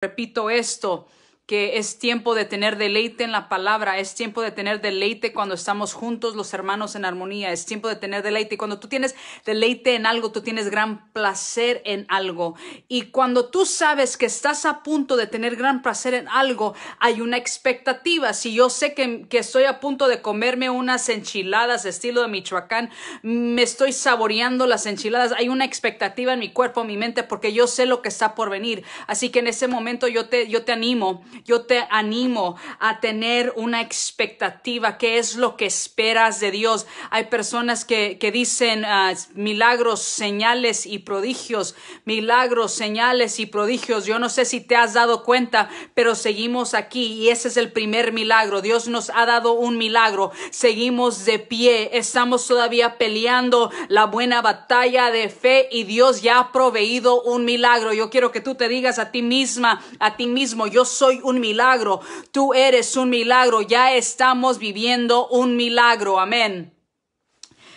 Repito esto, que es tiempo de tener deleite en la palabra, es tiempo de tener deleite cuando estamos juntos los hermanos en armonía, es tiempo de tener deleite. Y cuando tú tienes deleite en algo, tú tienes gran placer en algo. Y cuando tú sabes que estás a punto de tener gran placer en algo, hay una expectativa. Si yo sé que, estoy a punto de comerme unas enchiladas estilo de Michoacán, me estoy saboreando las enchiladas, hay una expectativa en mi cuerpo, en mi mente, porque yo sé lo que está por venir. Así que en ese momento yo te, yo te animo yo te animo a tener una expectativa, qué es lo que esperas de Dios. Hay personas que, dicen ah, milagros, señales y prodigios, milagros, señales y prodigios. Yo no sé si te has dado cuenta, pero seguimos aquí y ese es el primer milagro. Dios nos ha dado un milagro. Seguimos de pie, estamos todavía peleando la buena batalla de fe y Dios ya ha proveído un milagro. Yo quiero que tú te digas a ti misma, a ti mismo, yo soy un un milagro. Tú eres un milagro. Ya estamos viviendo un milagro. Amén.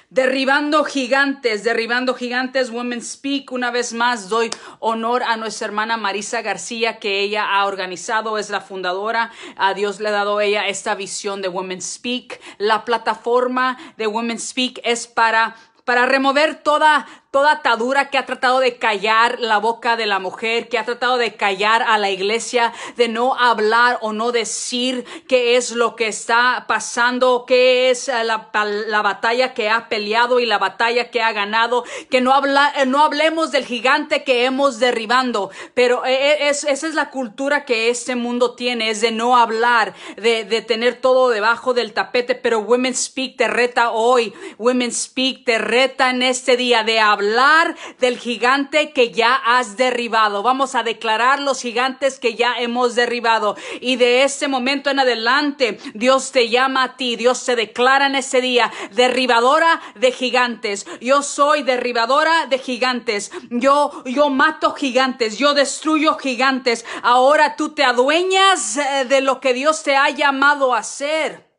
Derribando gigantes, derribando gigantes, Women Speak. Una vez más doy honor a nuestra hermana Marisa García, que ella ha organizado, es la fundadora. A Dios le ha dado ella esta visión de Women Speak. La plataforma de Women Speak es para para remover toda toda atadura que ha tratado de callar la boca de la mujer, que ha tratado de callar a la iglesia, de no hablar o no decir qué es lo que está pasando, qué es eh, la, batalla que ha peleado y la batalla que ha ganado, que no, habla, eh, no hablemos del gigante que hemos derribando, pero eh, esa es la cultura que este mundo tiene, es de no hablar, de, de tener todo debajo del tapete, pero Women Speak te reta hoy, Women Speak te reta en este día de hablar hablar del gigante que ya has derribado. Vamos a declarar los gigantes que ya hemos derribado. Y de ese momento en adelante, Dios te llama a ti. Dios se declara en ese día derribadora de gigantes. Yo soy derribadora de gigantes. Yo, yo mato gigantes. Yo destruyo gigantes. Ahora tú te adueñas eh, de lo que Dios te ha llamado a hacer.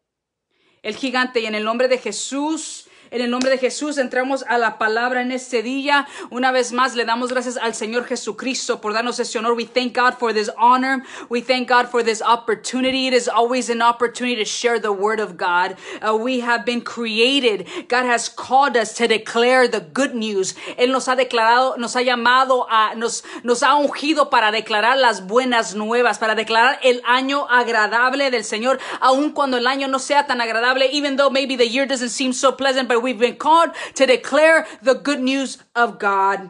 El gigante y en el nombre de Jesús en el nombre de Jesús entramos a la palabra en este día. Una vez más le damos gracias al Señor Jesucristo por darnos este honor. We thank God for this honor. We thank God for this opportunity. It is always an opportunity to share the word of God. Uh, we have been created. God has called us to declare the good news. Él nos ha declarado, nos ha llamado a, nos, nos ha ungido para declarar las buenas nuevas, para declarar el año agradable del Señor, aun cuando el año no sea tan agradable, even though maybe the year doesn't seem so pleasant, We've been called to declare the good news of God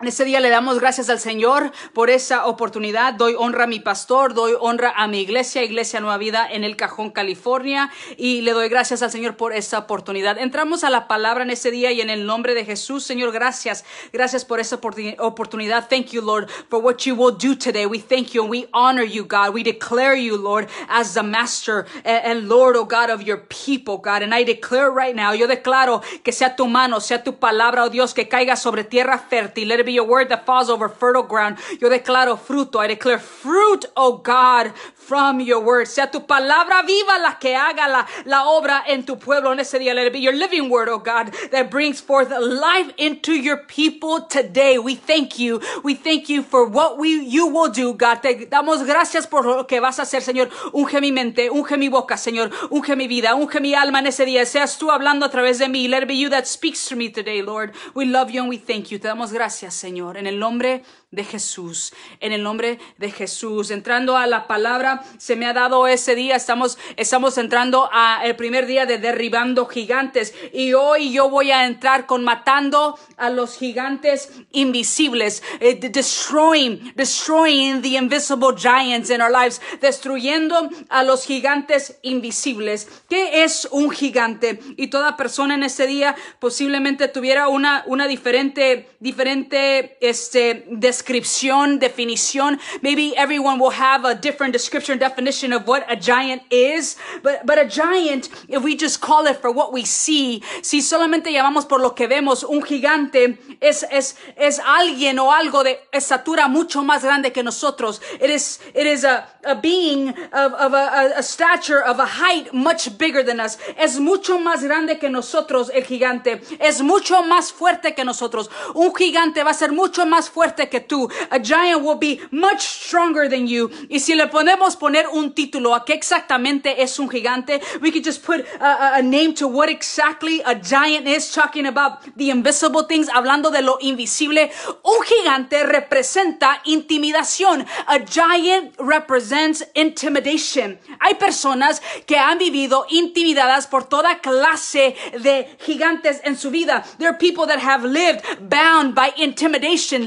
En este día le damos gracias al Señor por esa oportunidad. Doy honra a mi pastor, doy honra a mi iglesia, Iglesia Nueva Vida en el Cajón, California, y le doy gracias al Señor por esa oportunidad. Entramos a la palabra en este día y en el nombre de Jesús, Señor, gracias. Gracias por esa oportunidad. Thank you, Lord, for what you will do today. We thank you and we honor you, God. We declare you, Lord, as the master and Lord, oh God, of your people, God. And I declare right now, yo declaro que sea tu mano, sea tu palabra, oh Dios, que caiga sobre tierra fértil be your word that falls over fertile ground. Yo declaro fruto. I declare fruit, oh God, from your word. Sea tu palabra viva la que haga la, obra en tu pueblo en ese día. Let it be your living word, oh God, that brings forth life into your people today. We thank you. We thank you for what we, you will do, God. Te damos gracias por lo que vas a hacer, Señor. Unge mi mente, unge mi boca, Señor. Unge mi vida, unge mi alma en ese día. Seas tú hablando a través de mí. Let it be you that speaks to me today, Lord. We love you and we thank you. Te damos gracias. Señor, en el nombre de Jesús. En el nombre de Jesús. Entrando a la palabra, se me ha dado ese día. Estamos, estamos entrando a el primer día de derribando gigantes. Y hoy yo voy a entrar con matando a los gigantes invisibles. Eh, destroying, destroying the invisible giants in our lives. Destruyendo a los gigantes invisibles. ¿Qué es un gigante? Y toda persona en ese día posiblemente tuviera una, una diferente, diferente, este, description, definition. Maybe everyone will have a different description, definition of what a giant is. But, but a giant, if we just call it for what we see, si solamente llamamos por lo que vemos, un gigante es, es, es alguien o algo de estatura mucho más grande que nosotros. It is, it is a, a being of, of a, a, a stature, of a height much bigger than us. Es mucho más grande que nosotros el gigante. Es mucho más fuerte que nosotros. Un gigante va a ser mucho más fuerte que A giant will be much stronger than you. Y si le ponemos poner un título a qué exactamente es un gigante, we could just put a, name to what exactly a giant is, talking about the invisible things, hablando de lo invisible. Un gigante representa intimidación. A giant represents intimidation. Hay personas que han vivido intimidadas por toda clase de gigantes en su vida. There are people that have lived bound by intimidation,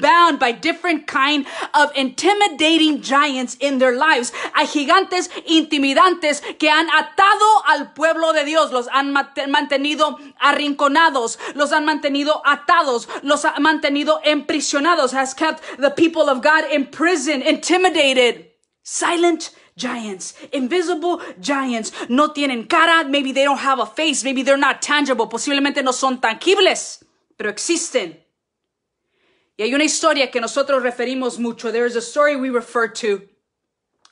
bound by different kind of intimidating giants in their lives. Hay gigantes intimidantes que han atado al pueblo de Dios, los han mantenido arrinconados, los han mantenido atados, los han mantenido emprisionados, has kept the people of God prison, intimidated, silent, giants, invisible giants. No tienen cara, maybe they don't have a face, maybe they're not tangible, posiblemente no son tangibles, pero existen. Y hay una historia que nosotros referimos mucho. There is a story we refer to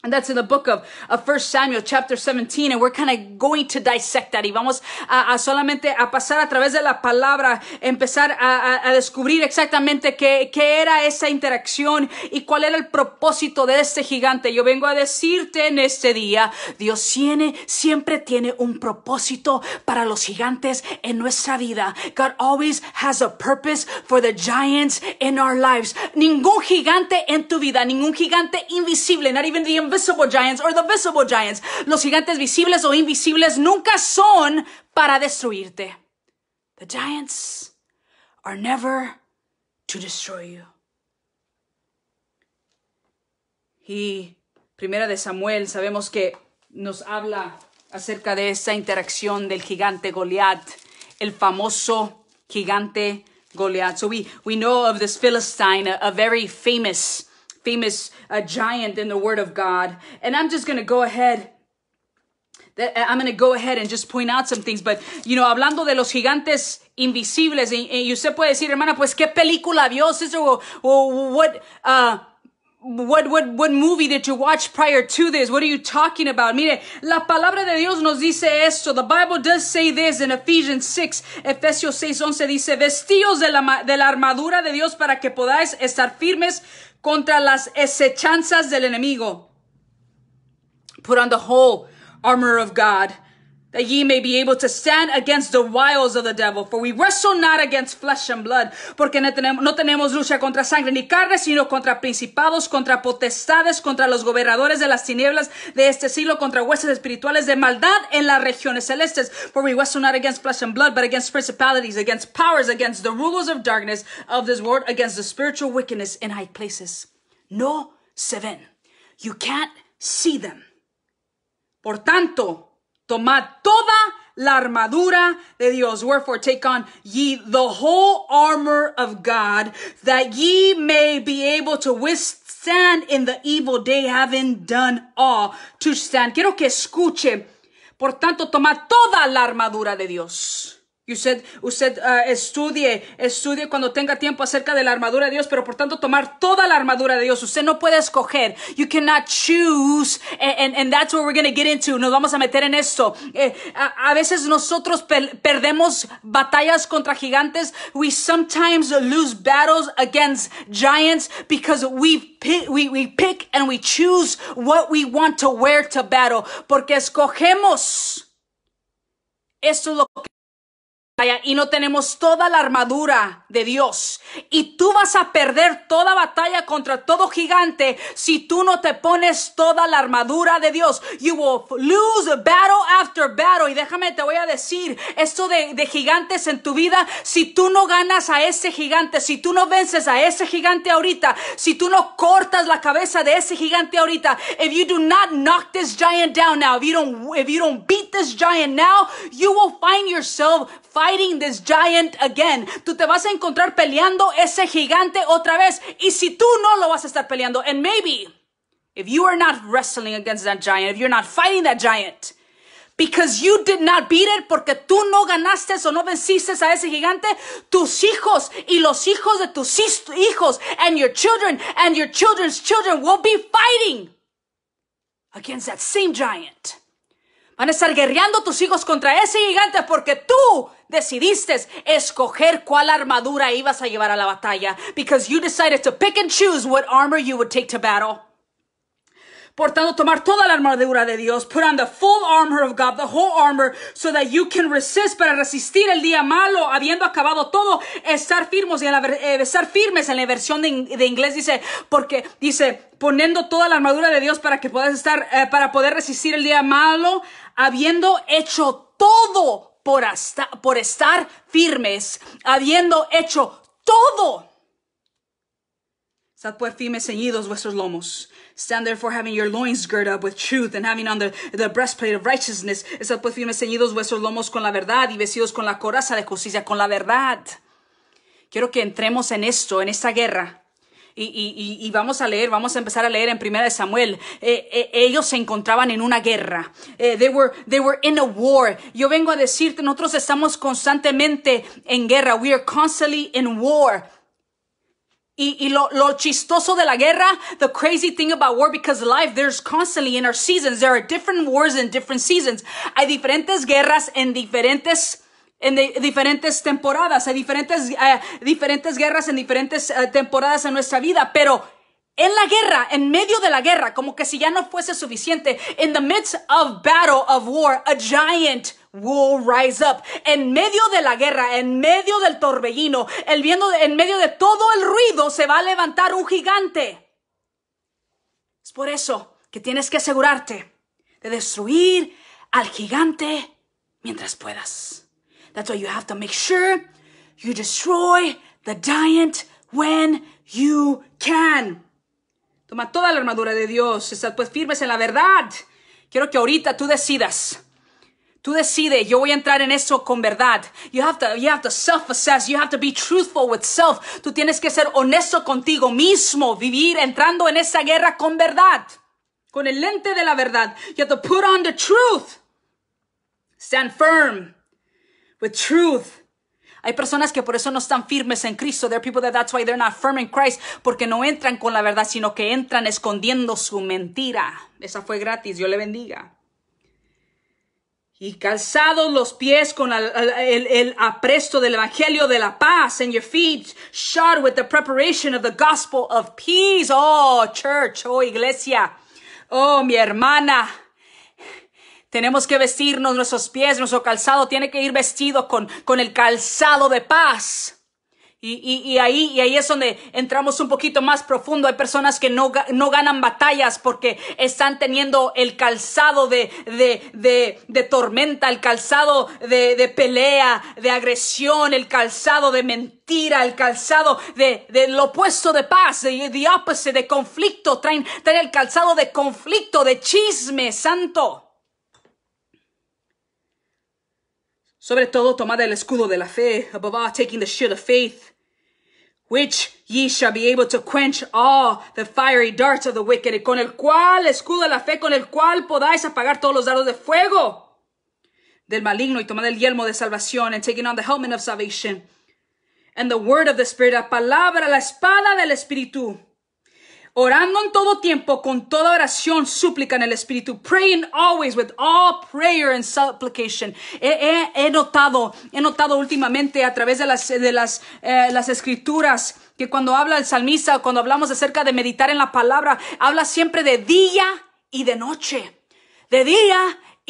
And that's in the book of, of 1 Samuel chapter 17 and we're kind of going to dissect that y vamos a, solamente a pasar a través de la palabra, empezar a, a, a descubrir exactamente qué, qué, era esa interacción y cuál era el propósito de este gigante. Yo vengo a decirte en este día, Dios tiene, siempre tiene un propósito para los gigantes en nuestra vida. God always has a purpose for the giants in our lives. Ningún gigante en tu vida, ningún gigante invisible, not even the invisible giants or the visible giants. Los gigantes visibles o invisibles nunca son para destruirte. The giants are never to destroy you. Y Primera de Samuel sabemos que nos habla acerca de esa interacción del gigante Goliat, el famoso gigante Goliat. So we, we know of this Philistine, a, a very famous, famous a giant in the Word of God. And I'm just going to go ahead. I'm going to go ahead and just point out some things, but you know, hablando de los gigantes invisibles, y, y usted puede decir, hermana, pues qué película vio, sister, o, o what, uh, what, what, what movie did you watch prior to this? What are you talking about? Mire, la palabra de Dios nos dice esto. The Bible does say this in Ephesians 6, Efesios 6:11 11 dice, vestíos de la, de la armadura de Dios para que podáis estar firmes contra las esechanzas del enemigo. Put on the whole armor of God that ye may be able to stand against the wiles of the devil. For we wrestle not against flesh and blood, porque no tenemos, lucha contra sangre ni carne, sino contra principados, contra potestades, contra los gobernadores de las tinieblas de este siglo, contra huestes espirituales de maldad en las regiones celestes. For we wrestle not against flesh and blood, but against principalities, against powers, against the rulers of darkness of this world, against the spiritual wickedness in high places. No se ven. You can't see them. Por tanto, Tomad toda la armadura de Dios. Wherefore, take on ye the whole armor of God, that ye may be able to withstand in the evil day, having done all to stand. Quiero que escuche. Por tanto, toma toda la armadura de Dios usted, usted uh, estudie, estudie cuando tenga tiempo acerca de la armadura de Dios, pero por tanto tomar toda la armadura de Dios. Usted no puede escoger. You cannot choose. And, that's what we're going to get into. Nos vamos a meter en esto. Eh, a, veces nosotros perdemos batallas contra gigantes. We sometimes lose battles against giants because we pick, we, we pick and we choose what we want to wear to battle. Porque escogemos. Esto es lo que y no tenemos toda la armadura de Dios. Y tú vas a perder toda batalla contra todo gigante si tú no te pones toda la armadura de Dios. You will lose battle after battle. Y déjame, te voy a decir esto de, gigantes en tu vida. Si tú no ganas a ese gigante, si tú no vences a ese gigante ahorita, si tú no cortas la cabeza de ese gigante ahorita, if you do not knock this giant down now, if you don't, if you don't beat this giant now, you will find yourself fighting this giant again. Tú te vas a encontrar peleando ese gigante otra vez. Y si tú no lo vas a estar peleando, and maybe if you are not wrestling against that giant, if you're not fighting that giant, because you did not beat it, porque tú no ganaste o no venciste a ese gigante, tus hijos y los hijos de tus hijos and your children and your children's children will be fighting against that same giant. Van a estar guerreando tus hijos contra ese gigante porque tú decidiste escoger cuál armadura ibas a llevar a la batalla. Because you decided to pick and choose what armor you would take to battle. Por tanto, tomar toda la armadura de Dios, put on the full armor of God, the whole armor, so that you can resist, para resistir el día malo, habiendo acabado todo, estar firmes, y en la, eh, estar firmes en la versión de, inglés dice, porque dice, poniendo toda la armadura de Dios para que puedas estar, eh, para poder resistir el día malo, habiendo hecho todo, por, por estar firmes, habiendo hecho todo. Estad pues firmes ceñidos vuestros lomos. Stand therefore having your loins girded up with truth and having on the, the breastplate of righteousness. Estad pues firmes ceñidos vuestros lomos con la verdad y vestidos con la coraza de justicia, con la verdad. Quiero que entremos en esto, en esta guerra y, vamos a leer, vamos a empezar a leer en Primera de Samuel. Eh, eh, ellos se encontraban en una guerra. Eh, they, were, they were in a war. Yo vengo a decirte, nosotros estamos constantemente en guerra. We are constantly in war. Y, lo, lo, chistoso de la guerra, the crazy thing about war, because life, there's constantly in our seasons, there are different wars in different seasons. Hay diferentes guerras en diferentes en diferentes temporadas, eh, hay diferentes, diferentes guerras en diferentes eh, temporadas en nuestra vida, pero en la guerra, en medio de la guerra, como que si ya no fuese suficiente, in the midst of battle of war, a giant will rise up. En medio de la guerra, en medio del torbellino, el viendo, en medio de todo el ruido, se va a levantar un gigante. Es por eso que tienes que asegurarte de destruir al gigante mientras puedas. That's why you have to make sure you destroy the giant when you can. Toma toda la armadura de Dios, Estás pues firmes en la verdad. Quiero que ahorita tú decidas. Tú decides, yo voy a entrar en eso con verdad. You have to, you have to self-assess. You have to be truthful with self. Tú tienes que ser honesto contigo mismo. Vivir entrando en esa guerra con verdad. Con el lente de la verdad. You have to put on the truth. Stand firm with truth. Hay personas que por eso no están firmes en Cristo. There are people that that's why they're not firm in Christ, porque no entran con la verdad, sino que entran escondiendo su mentira. Esa fue gratis, Dios le bendiga. Y calzados los pies con el, el, apresto del Evangelio de la paz, and your feet shod with the preparation of the gospel of peace. Oh, church, oh, iglesia, oh, mi hermana. Tenemos que vestirnos nuestros pies, nuestro calzado tiene que ir vestido con, con el calzado de paz. Y, y, y, ahí, y ahí es donde entramos un poquito más profundo. Hay personas que no, no ganan batallas porque están teniendo el calzado de, de, de, de tormenta, el calzado de, de, pelea, de agresión, el calzado de mentira, el calzado de, lo opuesto de paz, de, de conflicto. Traen, traen el calzado de conflicto, de chisme, santo. Sobre todo, tomad el escudo de la fe, above all, taking the shield of faith, which ye shall be able to quench all the fiery darts of the wicked, y con el cual, escudo de la fe, con el cual podáis apagar todos los dardos de fuego del maligno, y tomad el yelmo de salvación, and taking on the helmet of salvation, and the word of the Spirit, la palabra, la espada del Espíritu, orando en todo tiempo con toda oración, súplica en el Espíritu, praying always with all prayer and supplication. He, notado, he notado últimamente a través de las, las, eh, las escrituras que cuando habla el salmista, cuando hablamos acerca de meditar en la palabra, habla siempre de día y de noche. De día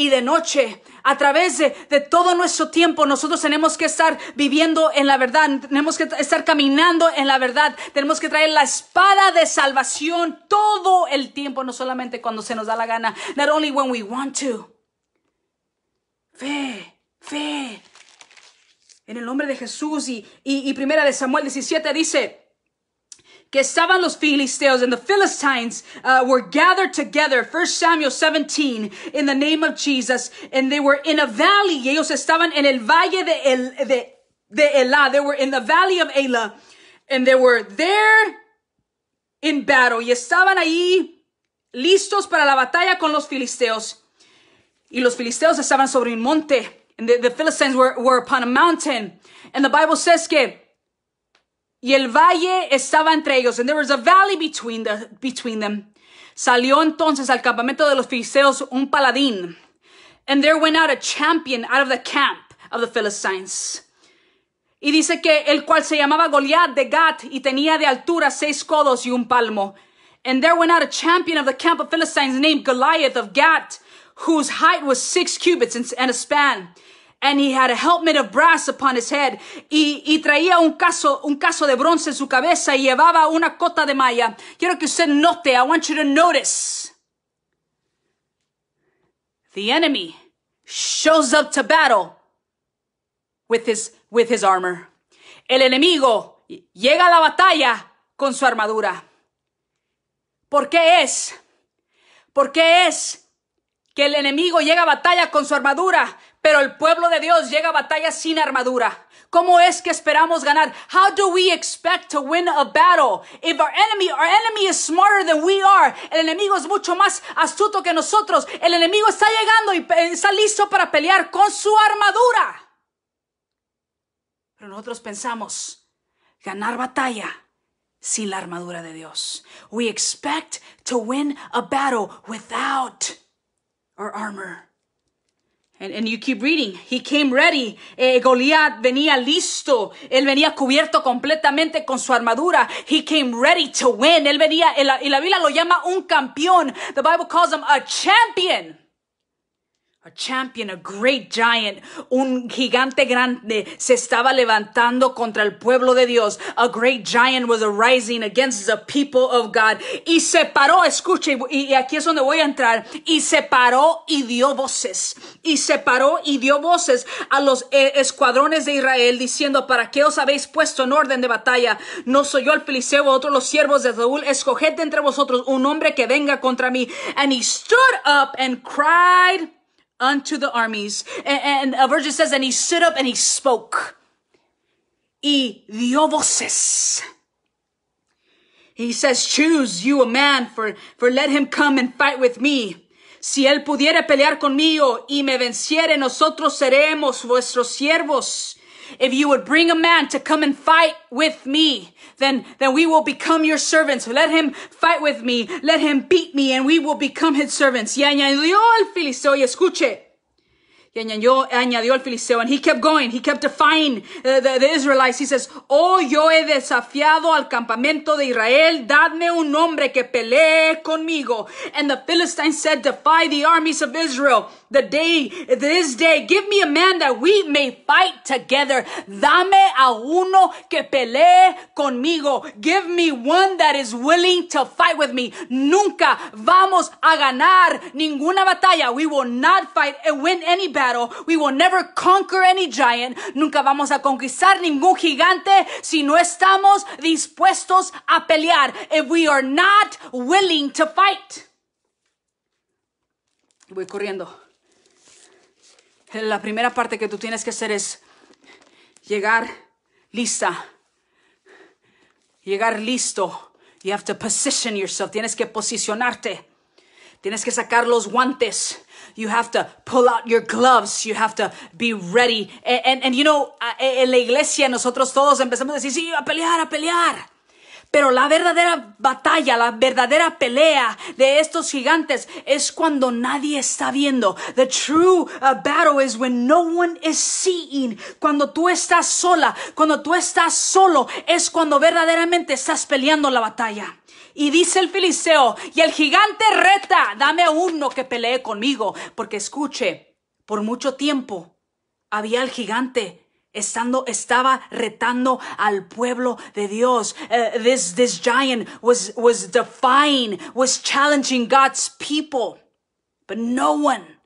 y de noche. A través de, todo nuestro tiempo nosotros tenemos que estar viviendo en la verdad, tenemos que estar caminando en la verdad, tenemos que traer la espada de salvación todo el tiempo, no solamente cuando se nos da la gana, not only when we want to. Fe, fe. En el nombre de Jesús y, y primera de Samuel 17 dice, que estaban los filisteos and the Philistines uh, were gathered together, First Samuel 17, in the name of Jesus, and they were in a valley, y ellos estaban en el valle de, el, de, de Elah, they were in the valley of Elah, and they were there in battle, y estaban ahí listos para la batalla con los filisteos, y los filisteos estaban sobre un monte, and the, the Philistines were, were upon a mountain, and the Bible says que y el valle estaba entre ellos. And there was a valley between, them. Salió entonces al campamento de los filisteos un paladín. And there went out a champion out of the camp of the Philistines. Y dice que el cual se llamaba Goliat de Gat y tenía de altura seis codos y un palmo. And there went out a champion of the camp of Philistines named Goliath of Gat, whose height was six cubits and a span and he had a helmet of brass upon his head. Y, traía un caso, un de bronce en su cabeza y llevaba una cota de malla. Quiero que usted note, I want you to notice. The enemy shows up to battle with his, with his armor. El enemigo llega a la batalla con su armadura. ¿Por qué es? ¿Por qué es que el enemigo llega a batalla con su armadura? Pero el pueblo de Dios llega a batalla sin armadura. ¿Cómo es que esperamos ganar? How do we expect to win a battle? If our enemy, our enemy is smarter than we are. El enemigo es mucho más astuto que nosotros. El enemigo está llegando y está listo para pelear con su armadura. Pero nosotros pensamos ganar batalla sin la armadura de Dios. We expect to win a battle without our armor. And, and you keep reading. He came ready. Eh, Goliat venía listo. Él venía cubierto completamente con su armadura. He came ready to win. Él venía, y la, y la Biblia lo llama un campeón. The Bible calls him a champion. A champion, a great giant, un gigante grande se estaba levantando contra el pueblo de Dios. A great giant was arising against the people of God. Y se paró, escuche, y aquí es donde voy a entrar. Y se paró y dio voces. Y se paró y dio voces a los eh, escuadrones de Israel diciendo, ¿para qué os habéis puesto en orden de batalla? No soy yo el o otros los siervos de Saúl. Escoged entre vosotros un hombre que venga contra mí. And he stood up and cried. unto the armies. And, a virgin says, and he stood up and he spoke. Y dio voces. He says, choose you a man for, for let him come and fight with me. Si él pudiere pelear conmigo y me venciere, nosotros seremos vuestros siervos if you would bring a man to come and fight with me, then, then we will become your servants. Let him fight with me. Let him beat me and we will become his servants. Y añadió el filisteo y escuche. Y añadió, añadió al Filisteo. And he kept going. He kept defying uh, the, the, Israelites. He says, Oh, yo he desafiado al campamento de Israel. Dadme un hombre que pelee conmigo. And the Philistines said, Defy the armies of Israel. The day, this day, give me a man that we may fight together. Dame a uno que pelee conmigo. Give me one that is willing to fight with me. Nunca vamos a ganar ninguna batalla. We will not fight and win any battle We will never conquer any giant. Nunca vamos a conquistar ningún gigante si no estamos dispuestos a pelear. If we are not willing to fight. Voy corriendo. La primera parte que tú tienes que hacer es llegar lista. Llegar listo. You have to position yourself. Tienes que posicionarte. Tienes que sacar los guantes. You have to pull out your gloves. You have to be ready. And, and, you know, e, en la iglesia nosotros todos empezamos a decir, sí, a pelear, a pelear. Pero la verdadera batalla, la verdadera pelea de estos gigantes es cuando nadie está viendo. The true uh, battle is when no one is seeing. Cuando tú estás sola, cuando tú estás solo, es cuando verdaderamente estás peleando la batalla. Y dice el Filiseo, y el gigante reta, dame uno que pelee conmigo, porque escuche, por mucho tiempo había el gigante estando estaba retando al pueblo de Dios. Eh, this this giant was was defying, was challenging God's people. But no one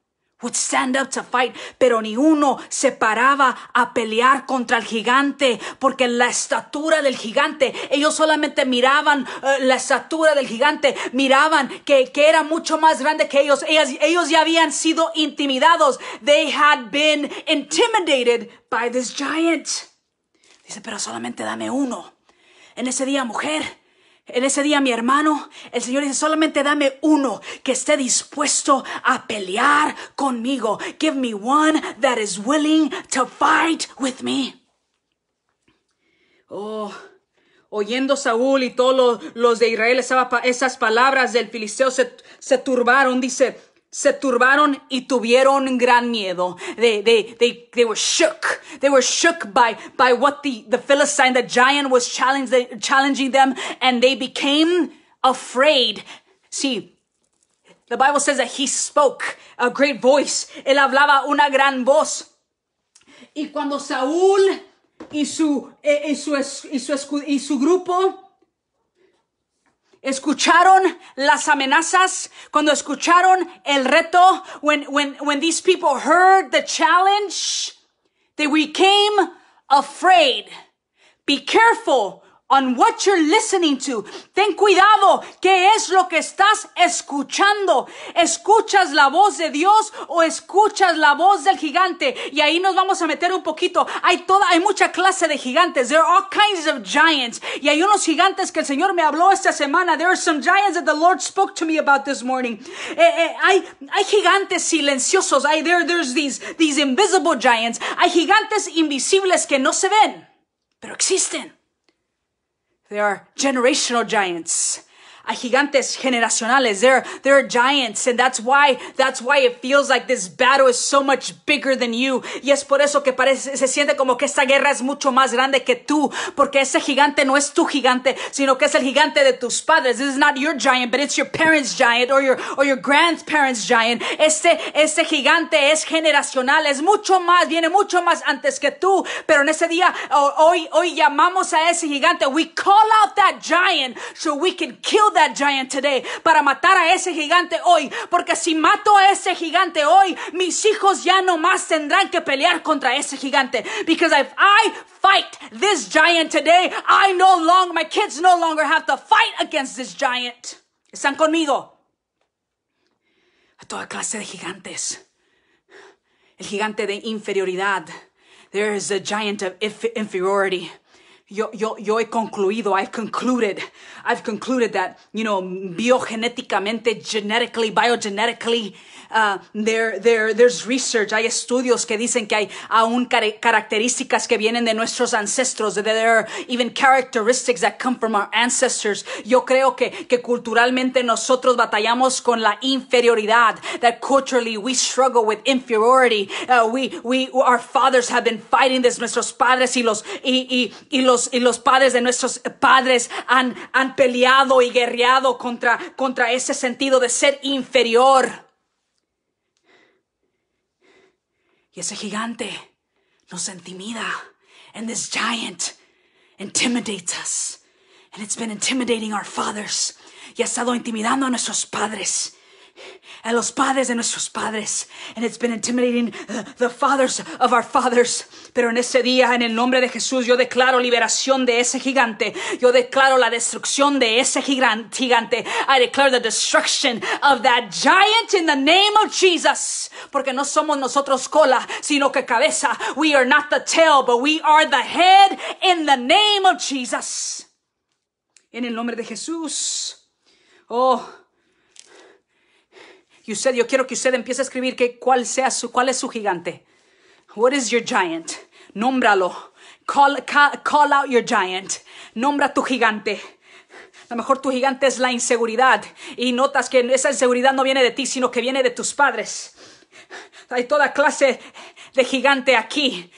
would stand up to fight, pero ni uno se paraba a pelear contra el gigante, porque la estatura del gigante, ellos solamente miraban eh, la estatura del gigante, miraban que, era mucho más grande que ellos. ellos. Ellos ya habían sido intimidados. They had been intimidated by this giant. Dice, pero solamente dame uno. En ese día, mujer, en ese día, mi hermano, el Señor dice, solamente dame uno que esté dispuesto a pelear conmigo. Give me one that is willing to fight with me. Oh, oyendo Saúl y todos los, de Israel esas palabras del filisteo se turbaron, dice, se turbaron y tuvieron gran miedo. They, they, they, they were shook. They were shook by, by what the, the Philistine, the giant was challenging them and they became afraid. See, the Bible says that he spoke a great voice. Él hablaba una gran voz. Y cuando Saúl y su, eh, y su, y su, y su grupo escucharon las amenazas, cuando escucharon el reto, when, when, when these people heard the challenge, they became afraid. Be careful on what you're listening to. Ten cuidado qué es lo que estás escuchando. ¿Escuchas la voz de Dios o escuchas la voz del gigante? Y ahí nos vamos a meter un poquito. Hay toda hay mucha clase de gigantes. There are all kinds of giants. Y hay unos gigantes que el Señor me habló esta semana. There are some giants that the Lord spoke to me about this morning. Eh, eh, hay hay gigantes silenciosos. Hay there there's these these invisible giants. Hay gigantes invisibles que no se ven, pero existen. They are generational giants. gigantes generacionales. There, there are giants, and that's why, that's why it feels like this battle is so much bigger than you. Y es por eso que parece, se siente como que esta guerra es mucho más grande que tú, porque ese gigante no es tu gigante, sino que es el gigante de tus padres. This is not your giant, but it's your parents' giant or your or your grandparents' giant. Este, este gigante es generacional, es mucho más, viene mucho más antes que tú. Pero en ese día, hoy, hoy llamamos a ese gigante. We call out that giant so we can kill that giant today, para matar a ese gigante hoy, porque si mato a ese gigante hoy, mis hijos ya no más tendrán que pelear contra ese gigante. Because if I fight this giant today, I no longer, my kids no longer have to fight against this giant. Están conmigo. A toda clase de gigantes. El gigante de inferioridad. There is a giant of inferiority. yo, yo, yo he concluido, I've concluded, I've concluded that, you know, biogenéticamente, genetically, biogenetically, uh, there, there, there's research, hay estudios que dicen que hay aún características que vienen de nuestros ancestros, that there are even characteristics that come from our ancestors. Yo creo que, que culturalmente nosotros batallamos con la inferioridad, that culturally we struggle with inferiority, uh, we, we, our fathers have been fighting this, nuestros padres y los, y, y, y los y los padres de nuestros padres han, peleado y guerreado contra, ese sentido de ser inferior. Y ese gigante nos intimida. And this giant intimidates us. And it's been intimidating our fathers. Y ha estado intimidando a nuestros padres a los padres de nuestros padres. And it's been intimidating uh, the fathers of our fathers. Pero en ese día, en el nombre de Jesús, yo declaro liberación de ese gigante. Yo declaro la destrucción de ese gigante. I declare the destruction of that giant in the name of Jesus. Porque no somos nosotros cola, sino que cabeza. We are not the tail, but we are the head in the name of Jesus. En el nombre de Jesús. Oh usted, yo quiero que usted empiece a escribir que cuál, sea su, cuál es su gigante. What is your giant? Nómbralo. call, call out your giant. Nombra tu gigante. A lo mejor tu gigante es la inseguridad y notas que esa inseguridad no viene de ti, sino que viene de tus padres. Hay toda clase de gigante aquí.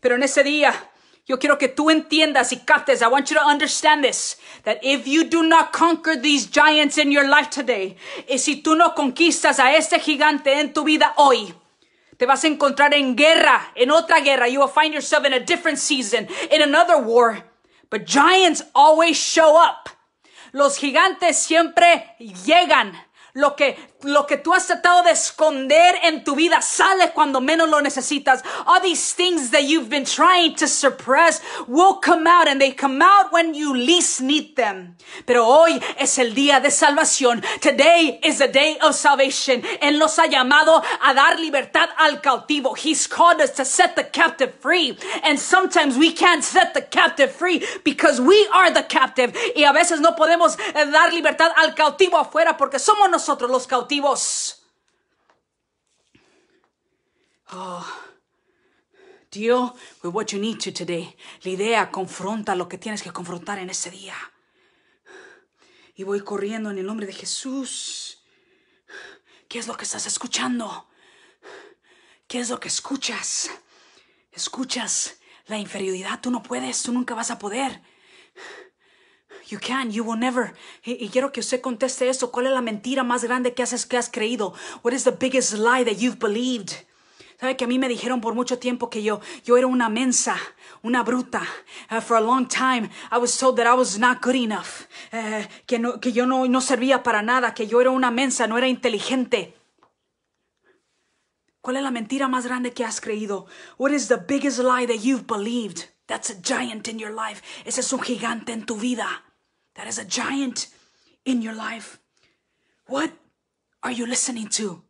Pero en ese día yo quiero que tú entiendas y captes. I want you to understand this. That if you do not conquer these giants in your life today, y si tú no conquistas a este gigante en tu vida hoy, te vas a encontrar en guerra, en otra guerra. You will find yourself in a different season, in another war. But giants always show up. Los gigantes siempre llegan. Lo que, lo que tú has tratado de esconder en tu vida sale cuando menos lo necesitas. All these things that you've been trying to suppress will come out and they come out when you least need them. Pero hoy es el día de salvación. Today is the day of salvation. Él nos ha llamado a dar libertad al cautivo. He's called us to set the captive free. And sometimes we can't set the captive free because we are the captive. Y a veces no podemos eh, dar libertad al cautivo afuera porque somos nosotros los cautivos Oh. Deal with what you need to today. idea confronta lo que tienes que confrontar en ese día. Y voy corriendo en el nombre de Jesús. ¿Qué es lo que estás escuchando? ¿Qué es lo que escuchas? Escuchas la inferioridad. Tú no puedes, tú nunca vas a poder. You can, you will never. Y, quiero que usted conteste eso. ¿Cuál es la mentira más grande que has, que has creído? What is the biggest lie that you've believed? ¿Sabe que a mí me dijeron por mucho tiempo que yo, yo era una mensa, una bruta? Uh, for a long time, I was told that I was not good enough. Uh, que, no, que yo no, no servía para nada, que yo era una mensa, no era inteligente. ¿Cuál es la mentira más grande que has creído? What is the biggest lie that you've believed? That's a giant in your life. Ese es un gigante en tu vida. that is a giant in your life? What are you listening to?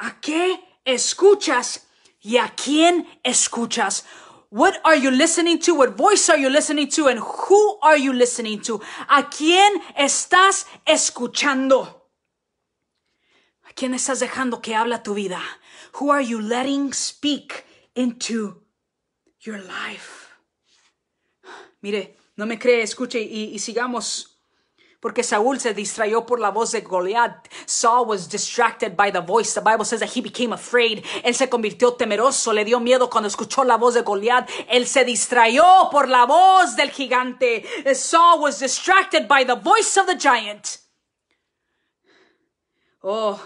¿A qué escuchas y a quién escuchas? What are you listening to? What voice are you listening to? And who are you listening to? ¿A quién estás escuchando? ¿A quién estás dejando que habla tu vida? Who are you letting speak into your life? Mire, No me cree, escuche y, sigamos porque Saúl se distrayó por la voz de Goliat. Saul was distracted by the voice. The Bible says that he became afraid. Él se convirtió temeroso, le dio miedo cuando escuchó la voz de Goliat. Él se distrayó por la voz del gigante. Saul was distracted by the voice of the giant. Oh,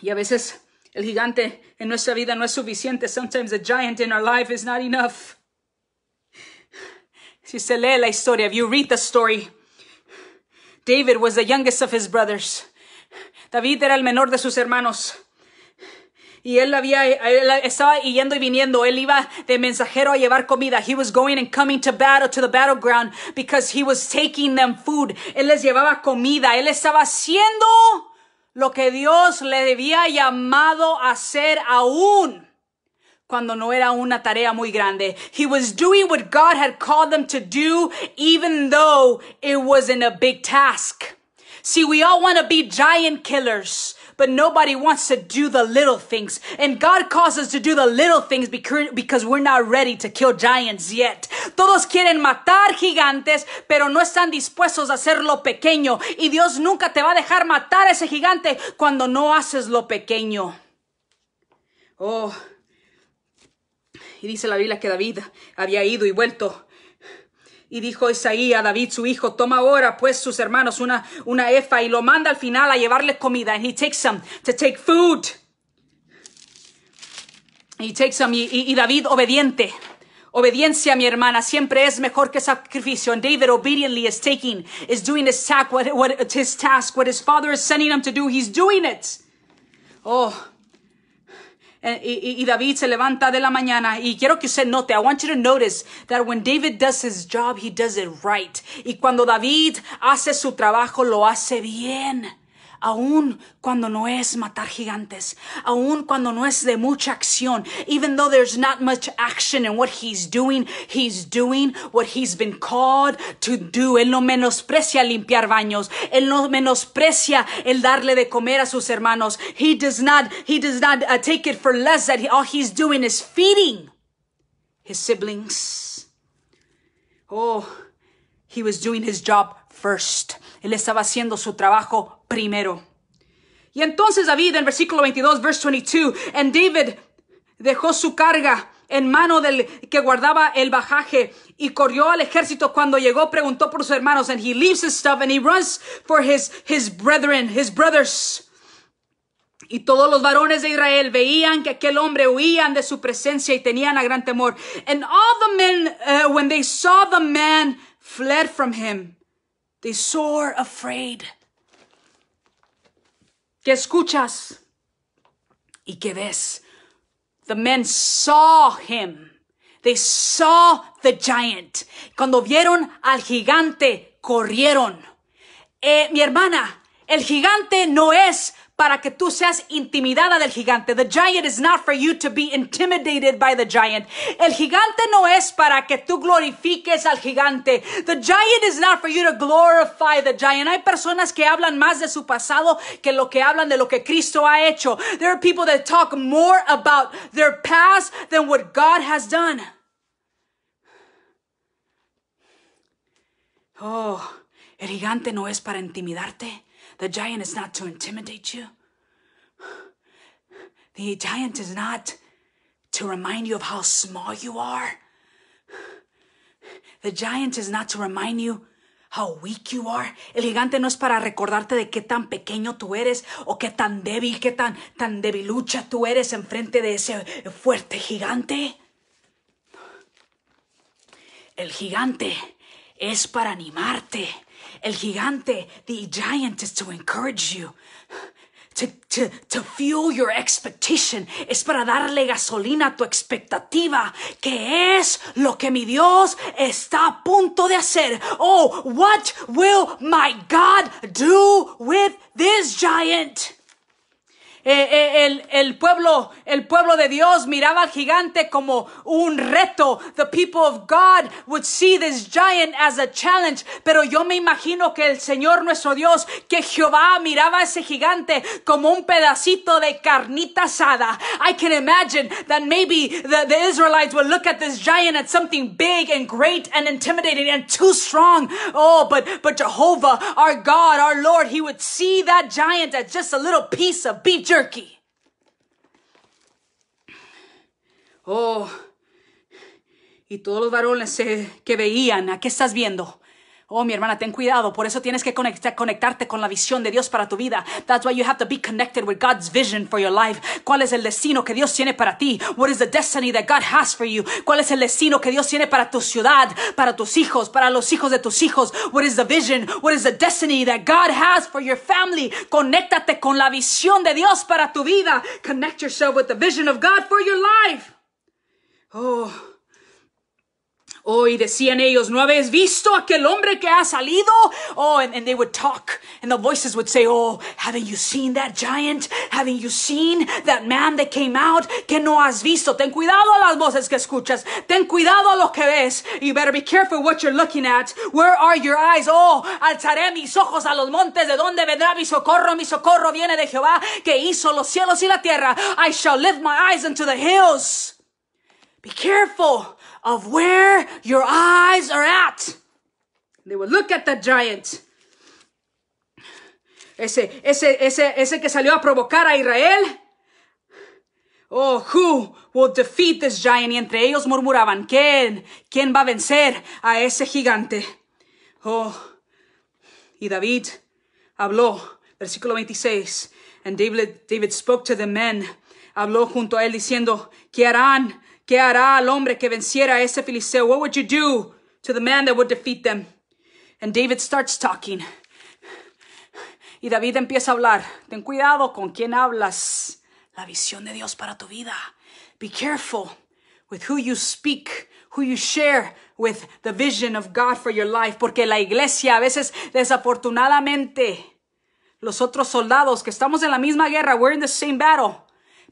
y a veces el gigante en nuestra vida no es suficiente. Sometimes the giant in our life is not enough. Si se lee la historia, if you read the story, David was the youngest of his brothers. David era el menor de sus hermanos. Y él había, él estaba yendo y viniendo. Él iba de mensajero a llevar comida. He was going and coming to battle, to the battleground, because he was taking them food. Él les llevaba comida. Él estaba haciendo lo que Dios le había llamado a hacer aún cuando no era una tarea muy grande. He was doing what God had called them to do, even though it wasn't a big task. See, we all want to be giant killers but nobody wants to do the little things. And God calls us to do the little things because we're not ready to kill giants yet. Todos quieren matar gigantes, pero no están dispuestos a hacer lo pequeño. Y Dios nunca te va a dejar matar a ese gigante cuando no haces lo pequeño. Oh. Y dice la Biblia que David había ido y vuelto. Y dijo Isaías a David, su hijo, toma ahora pues sus hermanos una, una efa y lo manda al final a llevarles comida. And he takes some to take food. He takes some. y, David obediente. Obediencia, mi hermana, siempre es mejor que sacrificio. And David obediently is taking, is doing his task, what, what, his task, what his father is sending him to do. He's doing it. Oh, eh, y, David se levanta de la mañana y quiero que usted note, I want you to notice that when David does his job, he does it right. Y cuando David hace su trabajo, lo hace bien. aun cuando no es matar gigantes, aun cuando no es de mucha acción, even though there's not much action in what he's doing, he's doing what he's been called to do. Él no menosprecia limpiar baños, él no menosprecia el darle de comer a sus hermanos. He does not, he does not uh, take it for less that he, all he's doing is feeding his siblings. Oh, he was doing his job first. Él estaba haciendo su trabajo primero. Y entonces David en versículo 22, verse 22, en David dejó su carga en mano del que guardaba el bajaje y corrió al ejército cuando llegó preguntó por sus hermanos and he leaves his stuff and he runs for his his brethren his brothers y todos los varones de Israel veían que aquel hombre huían de su presencia y tenían a gran temor and all the men eh, when they saw the man fled from him they sore afraid que escuchas y qué ves. The men saw him. They saw the giant. Cuando vieron al gigante, corrieron. Eh, mi hermana, el gigante no es para que tú seas intimidada del gigante. The giant is not for you to be intimidated by the giant. El gigante no es para que tú glorifiques al gigante. The giant is not for you to glorify the giant. Hay personas que hablan más de su pasado que lo que hablan de lo que Cristo ha hecho. There are people that talk more about their past than what God has done. Oh, el gigante no es para intimidarte. The giant is not to intimidate you. The giant is not to remind you of how small you are. The giant is not to remind you how weak you are. El gigante no es para recordarte de qué tan pequeño tú eres o qué tan débil, qué tan, tan debilucha tú eres en frente de ese fuerte gigante. El gigante es para animarte, El Gigante, the giant, is to encourage you. To, to, to fuel your expectation es para darle gasolina a tu expectativa, que es lo que mi Dios está a punto de hacer. Oh, what will my God do with this giant? Eh, eh, el, el, pueblo, el pueblo de Dios miraba al gigante como un reto. The people of God would see this giant as a challenge. Pero yo me imagino que el Señor nuestro Dios, que Jehová miraba a ese gigante como un pedacito de carnita asada. I can imagine that maybe the, the Israelites would look at this giant as something big and great and intimidating and too strong. Oh, but, but Jehovah, our God, our Lord, he would see that giant as just a little piece of beef Oh, y todos los varones eh, que veían, ¿a qué estás viendo? Oh, mi hermana, ten cuidado. Por eso tienes que conectar, conectarte con la visión de Dios para tu vida. That's why you have to be connected with God's vision for your life. ¿Cuál es el destino que Dios tiene para ti? What is the destiny that God has for you? ¿Cuál es el destino que Dios tiene para tu ciudad, para tus hijos, para los hijos de tus hijos? What is the vision? What is the destiny that God has for your family? Conéctate con la visión de Dios para tu vida. Connect yourself with the vision of God for your life. Oh. Oh, decían ellos, ¿no habéis visto aquel hombre que ha salido? Oh, and, and they would talk, and the voices would say, Oh, haven't you seen that giant? Haven't you seen that man that came out? Que no has visto. Ten cuidado a las voces que escuchas. Ten cuidado a lo que ves. You better be careful what you're looking at. Where are your eyes? Oh, alzaré mis ojos a los montes. ¿De dónde vendrá mi socorro? Mi socorro viene de Jehová, que hizo los cielos y la tierra. I shall lift my eyes unto the hills. Be careful. of where your eyes are at. They will look at that giant. Ese, ese, ese, ese que salió a provocar a Israel. Oh, who will defeat this giant? Y entre ellos murmuraban, ¿quién? ¿Quién va a vencer a ese gigante? Oh, y David habló, versículo 26. And David, David spoke to the men, habló junto a él diciendo, ¿qué harán ¿Qué hará al hombre que venciera a ese filisteo? What would you do to the man that would defeat them? And David starts talking. Y David empieza a hablar. Ten cuidado con quién hablas. La visión de Dios para tu vida. Be careful with who you speak, who you share with the vision of God for your life. Porque la iglesia a veces desafortunadamente los otros soldados que estamos en la misma guerra, we're in the same battle,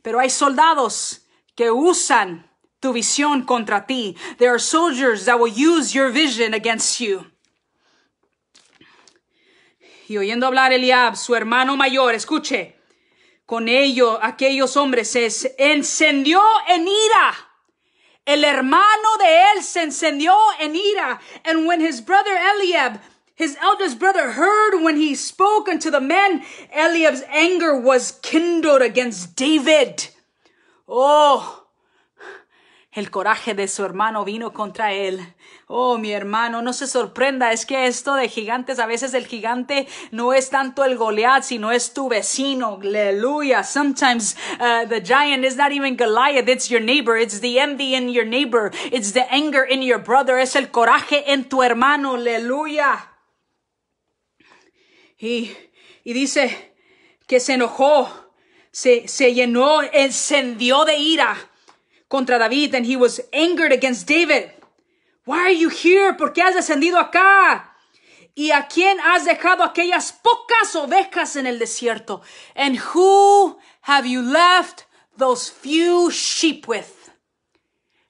pero hay soldados que usan tu visión contra ti. There are soldiers that will use your vision against you. Y oyendo hablar Eliab, su hermano mayor, escuche, con ello aquellos hombres se encendió en ira. El hermano de él se encendió en ira. And when his brother Eliab, his eldest brother, heard when he spoke unto the men, Eliab's anger was kindled against David. Oh, El coraje de su hermano vino contra él. Oh, mi hermano, no se sorprenda, es que esto de gigantes, a veces el gigante no es tanto el Goliath, sino es tu vecino. Aleluya. Sometimes uh, the giant is not even Goliath, it's your neighbor, it's the envy in your neighbor, it's the anger in your brother, es el coraje en tu hermano. Aleluya. Y, y dice que se enojó, se, se llenó, encendió de ira contra David and he was angered against David. Why are you here? ¿Por qué has descendido acá? ¿Y a quién has dejado aquellas pocas ovejas en el desierto? And who have you left those few sheep with?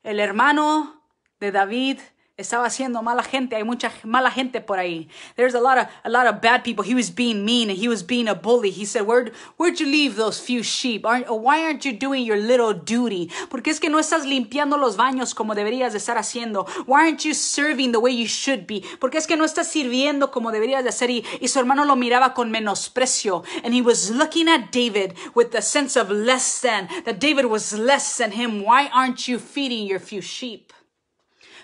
El hermano de David Estaba haciendo mala gente. Hay mucha mala gente por ahí. There's a lot of a lot of bad people. He was being mean and he was being a bully. He said, "Where where'd you leave those few sheep? Aren't, why aren't you doing your little duty? Porque es que no estás limpiando los baños como deberías de estar haciendo. Why aren't you serving the way you should be? Porque es que no estás sirviendo como deberías de hacer." Y, y su hermano lo miraba con menosprecio. And he was looking at David with a sense of less than that David was less than him. Why aren't you feeding your few sheep?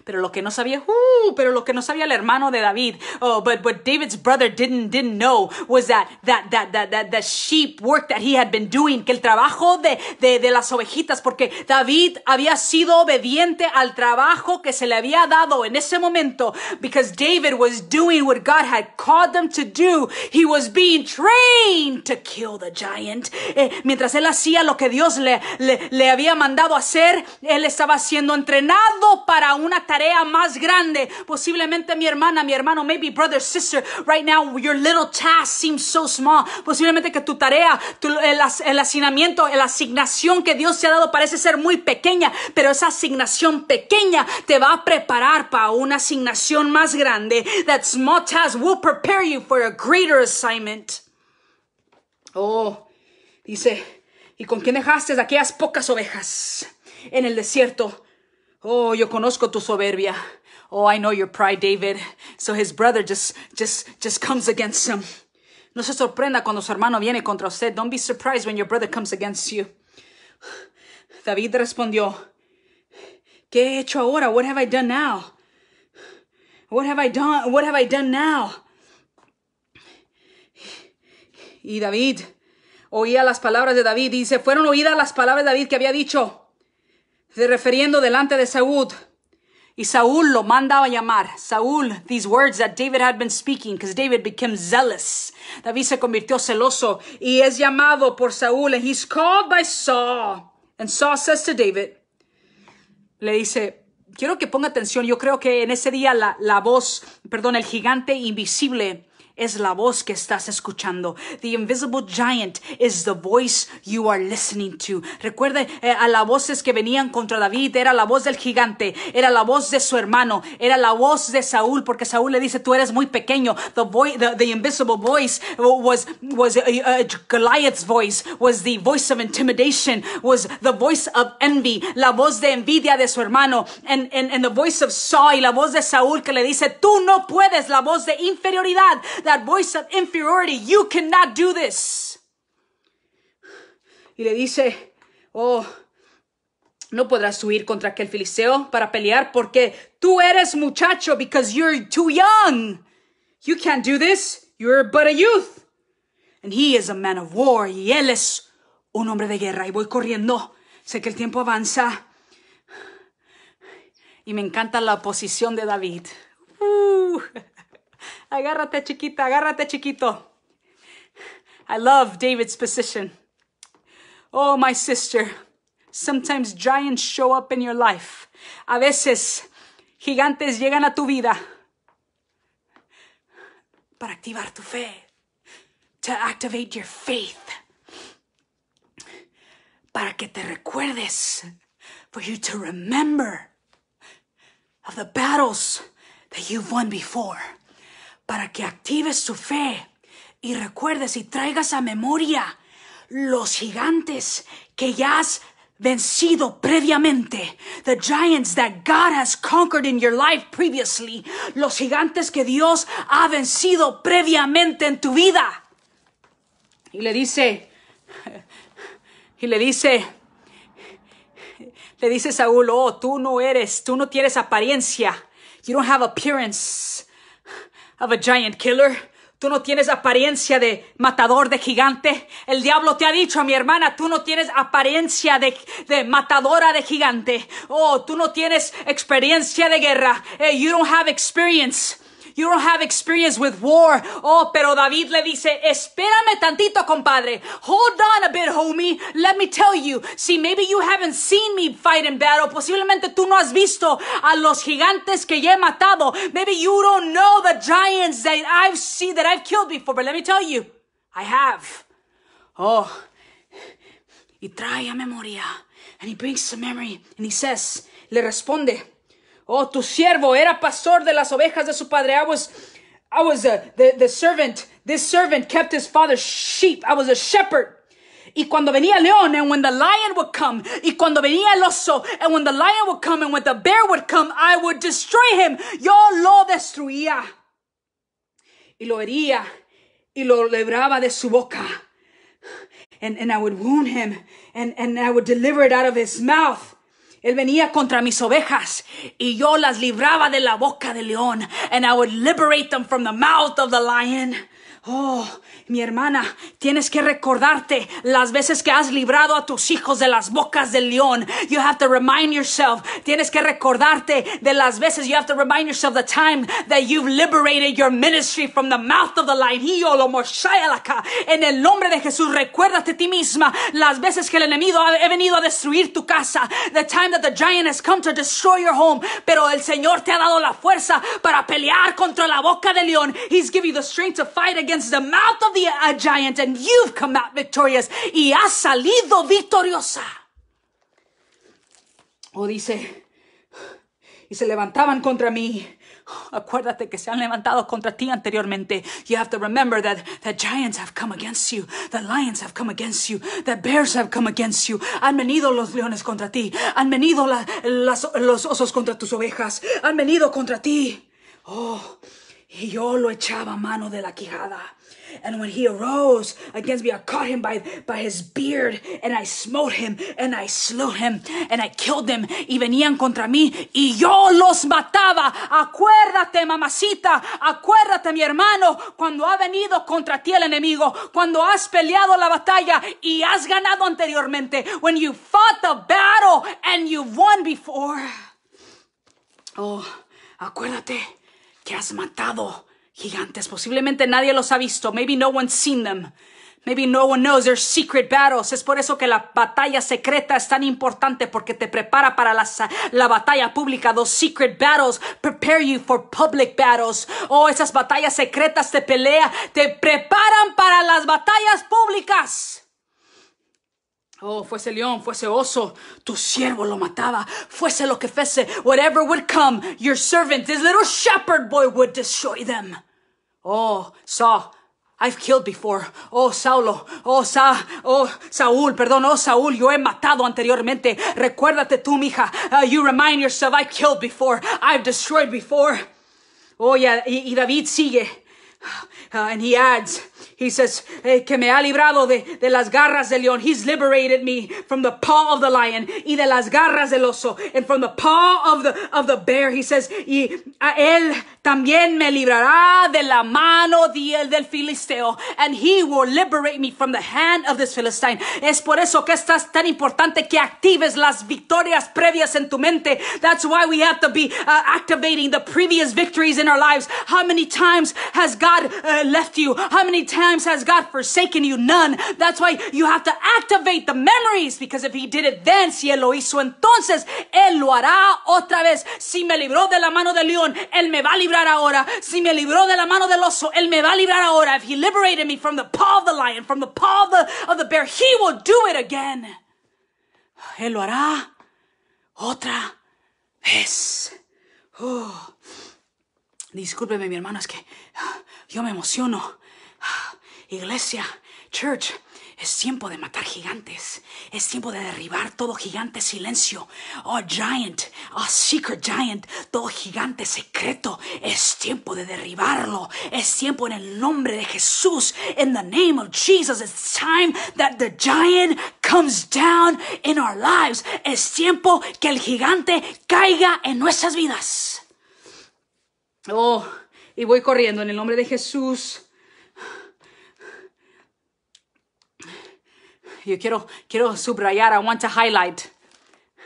pero lo que no sabía, uh, pero lo que no sabía el hermano de David, oh, but what David's brother didn't didn't know was that that that that that, the sheep work that he had been doing, que el trabajo de, de de las ovejitas, porque David había sido obediente al trabajo que se le había dado en ese momento, because David was doing what God had called them to do. He was being trained to kill the giant. Eh, mientras él hacía lo que Dios le, le, le había mandado hacer, él estaba siendo entrenado para una tarea tarea más grande. Posiblemente mi hermana, mi hermano, maybe brother, sister, right now your little task seems so small. Posiblemente que tu tarea, el, el la asignación que Dios te ha dado parece ser muy pequeña, pero esa asignación pequeña te va a preparar para una asignación más grande. That small task will prepare you for a greater assignment. Oh, dice, ¿y con quién dejaste aquellas pocas ovejas en el desierto? Oh, yo conozco tu soberbia. Oh, I know your pride, David. So his brother just, just, just comes against him. No se sorprenda cuando su hermano viene contra usted. Don't be surprised when your brother comes against you. David respondió, ¿Qué he hecho ahora? What have I done now? What have I done? What have I done now? Y David oía las palabras de David y se fueron oídas las palabras de David que había dicho, refiriendo delante de Saúl. Y Saúl lo mandaba llamar. Saúl, these words that David had been speaking, because David became zealous. David se convirtió celoso y es llamado por Saúl, and he's called by Saul. And Saul says to David, le dice, quiero que ponga atención, yo creo que en ese día la, la voz, perdón, el gigante invisible es la voz que estás escuchando. The invisible giant is the voice you are listening to. Recuerde eh, a las voces que venían contra David, era la voz del gigante, era la voz de su hermano, era la voz de Saúl, porque Saúl le dice, tú eres muy pequeño. The, voice, the, invisible voice was, was Goliath's voice, was the voice of intimidation, was the voice of envy, la voz de envidia de su hermano, and, and, and the voice of Saul, la voz de Saúl que le dice, tú no puedes, la voz de inferioridad that voice of inferiority, you cannot do this. Y le dice, oh, no podrás subir contra aquel filisteo para pelear porque tú eres muchacho, because you're too young. You can't do this. You're but a youth. And he is a man of war. Y él es un hombre de guerra. Y voy corriendo. Sé que el tiempo avanza. Y me encanta la posición de David. Uh. Agárrate, chiquita. Agárrate, chiquito. I love David's position. Oh, my sister, sometimes giants show up in your life. A veces gigantes llegan a tu vida para activar tu fe. To activate your faith. Para que te recuerdes. For you to remember of the battles that you've won before. para que actives tu fe y recuerdes y traigas a memoria los gigantes que ya has vencido previamente. The giants that God has conquered in your life previously. Los gigantes que Dios ha vencido previamente en tu vida. Y le dice, y le dice, le dice Saúl, oh, tú no eres, tú no tienes apariencia. You don't have appearance of a giant killer. Tú no tienes apariencia de matador de gigante. El diablo te ha dicho a mi hermana, tú no tienes apariencia de, de matadora de gigante. Oh, tú no tienes experiencia de guerra. Eh, you don't have experience. You don't have experience with war. Oh, pero David le dice, espérame tantito, compadre. Hold on a bit, homie. Let me tell you. See, maybe you haven't seen me fight in battle. Posiblemente tú no has visto a los gigantes que ya he matado. Maybe you don't know the giants that I've seen, that I've killed before. But let me tell you, I have. Oh. Y trae a memoria. And he brings to memory. And he says, le responde. Oh, tu siervo era pastor de las ovejas de su padre. I was, I was the, the servant. This servant kept his father's sheep. I was a shepherd. Y cuando venía el león, and when the lion would come, y cuando venía el oso, and when the lion would come, and when the bear would come, I would destroy him. Yo lo destruía. Y lo hería, y lo lebraba de su boca. And, and I would wound him, and, and I would deliver it out of his mouth. Él venía contra mis ovejas y yo las libraba de la boca del león. And I would liberate them from the mouth of the lion. Oh, mi hermana, tienes que recordarte las veces que has librado a tus hijos de las bocas del león. You have to remind yourself. Tienes que recordarte de las veces. You have to remind yourself the time that you've liberated your ministry from the mouth of the lion. En el nombre de Jesús, recuérdate a ti misma las veces que el enemigo ha venido a destruir tu casa. The time that the giant has come to destroy your home. Pero el Señor te ha dado la fuerza para pelear contra la boca del león. He's given you the strength to fight against the mouth of the a uh, giant and you've come out victorious y has salido victoriosa. O oh, dice, y se levantaban contra mí. Acuérdate que se han levantado contra ti anteriormente. You have to remember that, the giants have come against you, the lions have come against you, the bears have come against you. Han venido los leones contra ti, han venido los osos contra tus ovejas, han venido contra ti. Oh, y yo lo echaba mano de la quijada. And when he arose against me, I caught him by, by his beard, and I smote him, and I slew him, and I killed him. Y venían contra mí, y yo los mataba. Acuérdate, mamacita, acuérdate, mi hermano, cuando ha venido contra ti el enemigo, cuando has peleado la batalla y has ganado anteriormente. When you fought the battle and you've won before. Oh, acuérdate que has matado gigantes. Posiblemente nadie los ha visto. Maybe no one's seen them. Maybe no one knows their secret battles. Es por eso que la batalla secreta es tan importante porque te prepara para la, la batalla pública. Those secret battles prepare you for public battles. Oh, esas batallas secretas te pelea, te preparan para las batallas públicas. Oh, fuese león, fuese oso, tu siervo lo mataba. Fuese lo que fuese, whatever would come, your servant, this little shepherd boy would destroy them. Oh, Saul, I've killed before. Oh, Saulo. Oh, Sa. Oh, Saúl. Perdón. Oh, Saúl. Yo he matado anteriormente. Recuérdate tú, mija. Uh, you remind yourself. I killed before. I've destroyed before. Oh, yeah. Y, y David sigue. Uh, and he adds. He says, hey, eh, que me ha librado de, de las garras del león. He's liberated me from the paw of the lion y de las garras del oso and from the paw of the, of the bear. He says, y a él también me librará de la mano de, él del filisteo and he will liberate me from the hand of this Philistine. Es por eso que estás tan importante que actives las victorias previas en tu mente. That's why we have to be uh, activating the previous victories in our lives. How many times has God uh, left you? How many times has God forsaken you? None. That's why you have to activate the memories because if He did it then, si Él lo hizo entonces, Él lo hará otra vez. Si me libró de la mano del león, Él me va a librar ahora. Si me libró de la mano del oso, Él me va a librar ahora. If He liberated me from the paw of the lion, from the paw of the, of the bear, He will do it again. Él lo hará otra vez. Uh. Discúlpeme, mi hermano, es que yo me emociono Iglesia, church, es tiempo de matar gigantes. Es tiempo de derribar todo gigante silencio. Oh giant, oh secret giant, todo gigante secreto. Es tiempo de derribarlo. Es tiempo en el nombre de Jesús. In the name of Jesus, it's time that the giant comes down in our lives. Es tiempo que el gigante caiga en nuestras vidas. Oh, y voy corriendo en el nombre de Jesús. yo quiero, quiero subrayar, I want to highlight.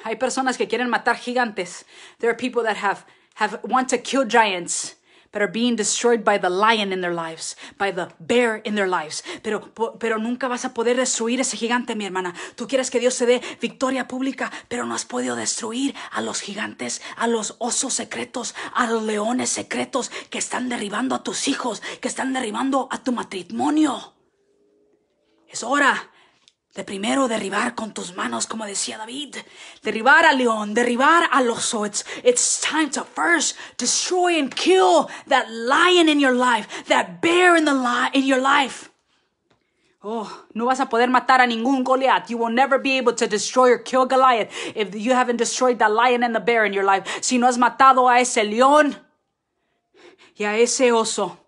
Hay personas que quieren matar gigantes. There are people that have, have want to kill giants. But are being destroyed by the lion in their lives, by the bear in their lives. Pero, pero nunca vas a poder destruir ese gigante, mi hermana. Tú quieres que Dios se dé victoria pública, pero no has podido destruir a los gigantes, a los osos secretos, a los leones secretos que están derribando a tus hijos, que están derribando a tu matrimonio. Es hora de primero derribar con tus manos, como decía David, derribar al león, derribar al oso. It's, time to first destroy and kill that lion in your life, that bear in, the li in your life. Oh, no vas a poder matar a ningún Goliath. You will never be able to destroy or kill Goliath if you haven't destroyed the lion and the bear in your life. Si no has matado a ese león y a ese oso